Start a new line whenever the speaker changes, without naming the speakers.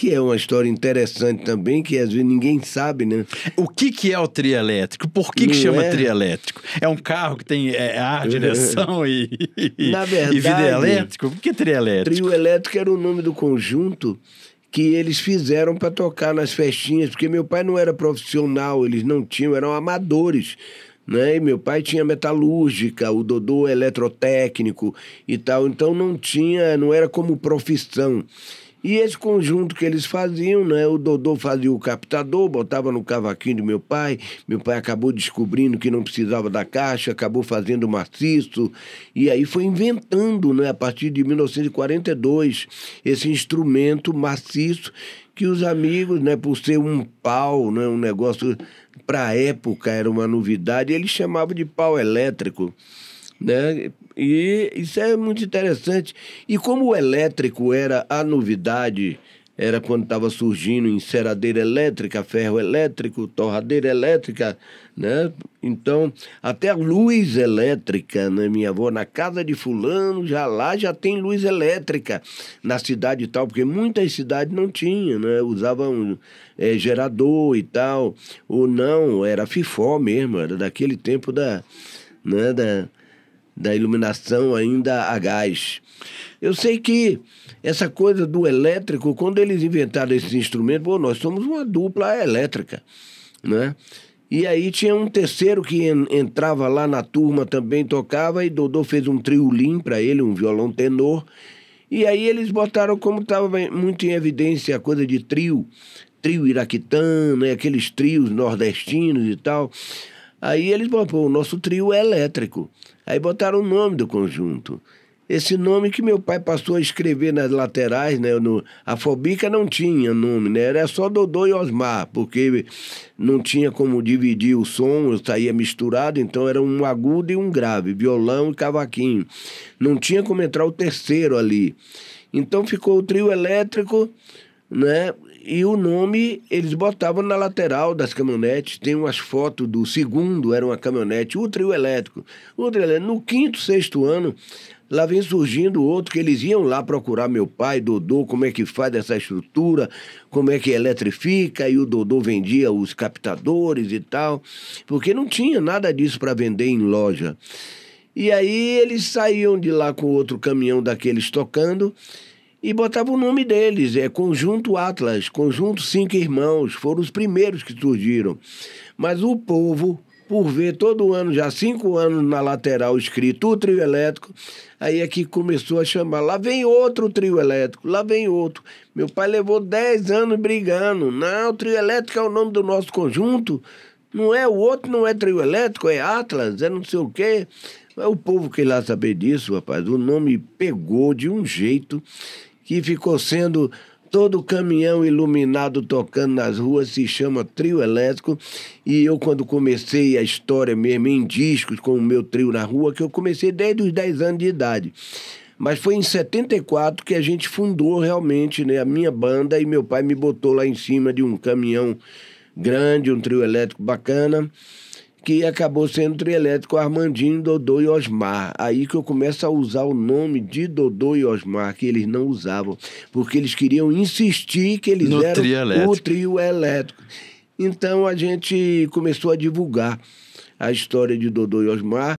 que é uma história interessante também, que às vezes ninguém sabe, né? O que, que é o trielétrico? Por que, que chama é... trielétrico? É um carro que tem é, é ar, direção e, Na verdade, e vida elétrica? Por que é trielétrico? Trio elétrico era o nome do conjunto que eles fizeram para tocar nas festinhas, porque meu pai não era profissional, eles não tinham, eram amadores. Né? E meu pai tinha metalúrgica, o Dodô eletrotécnico e tal, então não tinha, não era como profissão. E esse conjunto que eles faziam, né? O Dodô fazia o captador, botava no cavaquinho do meu pai. Meu pai acabou descobrindo que não precisava da caixa, acabou fazendo maciço. E aí foi inventando, né? A partir de 1942, esse instrumento maciço que os amigos, né? Por ser um pau, né? Um negócio para a época era uma novidade. eles chamavam de pau elétrico. Né? E isso é muito interessante. E como o elétrico era a novidade, era quando estava surgindo em enceradeira elétrica, ferro elétrico, torradeira elétrica, né? Então, até a luz elétrica, né, minha avó, na casa de fulano, já lá já tem luz elétrica na cidade e tal, porque muitas cidades não tinham, né? Usavam é, gerador e tal, ou não, era FIFO mesmo, era daquele tempo da, né, da da iluminação ainda a gás. Eu sei que essa coisa do elétrico, quando eles inventaram esse instrumento, pô, nós somos uma dupla elétrica, né? E aí tinha um terceiro que en entrava lá na turma também, tocava, e Dodô fez um triolim para ele, um violão tenor. E aí eles botaram, como estava muito em evidência a coisa de trio, trio iraquitano, né? aqueles trios nordestinos e tal. Aí eles botaram, o nosso trio é elétrico. Aí botaram o nome do conjunto. Esse nome que meu pai passou a escrever nas laterais, né? No, a Fobica não tinha nome, né? Era só Dodô e Osmar, porque não tinha como dividir o som, eu saía misturado, então era um agudo e um grave, violão e cavaquinho. Não tinha como entrar o terceiro ali. Então ficou o trio elétrico, né? E o nome eles botavam na lateral das caminhonetes. Tem umas fotos do segundo, era uma caminhonete, o trio elétrico. O elétrico. No quinto, sexto ano, lá vem surgindo outro que eles iam lá procurar meu pai, Dodô, como é que faz essa estrutura, como é que eletrifica, e o Dodô vendia os captadores e tal, porque não tinha nada disso para vender em loja. E aí eles saíam de lá com outro caminhão daqueles tocando e botava o nome deles, é Conjunto Atlas, Conjunto Cinco Irmãos, foram os primeiros que surgiram. Mas o povo, por ver todo ano, já cinco anos na lateral escrito o trio elétrico, aí é que começou a chamar, lá vem outro trio elétrico, lá vem outro. Meu pai levou dez anos brigando, não, trio elétrico é o nome do nosso conjunto, não é o outro, não é trio elétrico, é Atlas, é não sei o quê. mas o povo que lá saber disso, rapaz. O nome pegou de um jeito que ficou sendo todo caminhão iluminado tocando nas ruas se chama trio elétrico e eu quando comecei a história mesmo em discos com o meu trio na rua que eu comecei desde os 10 anos de idade. Mas foi em 74 que a gente fundou realmente né, a minha banda e meu pai me botou lá em cima de um caminhão grande, um trio elétrico bacana que acabou sendo trielétrico Armandinho, Dodô e Osmar. Aí que eu começo a usar o nome de Dodô e Osmar, que eles não usavam, porque eles queriam insistir que eles no eram trio o trio elétrico. Então a gente começou a divulgar a história de Dodô e Osmar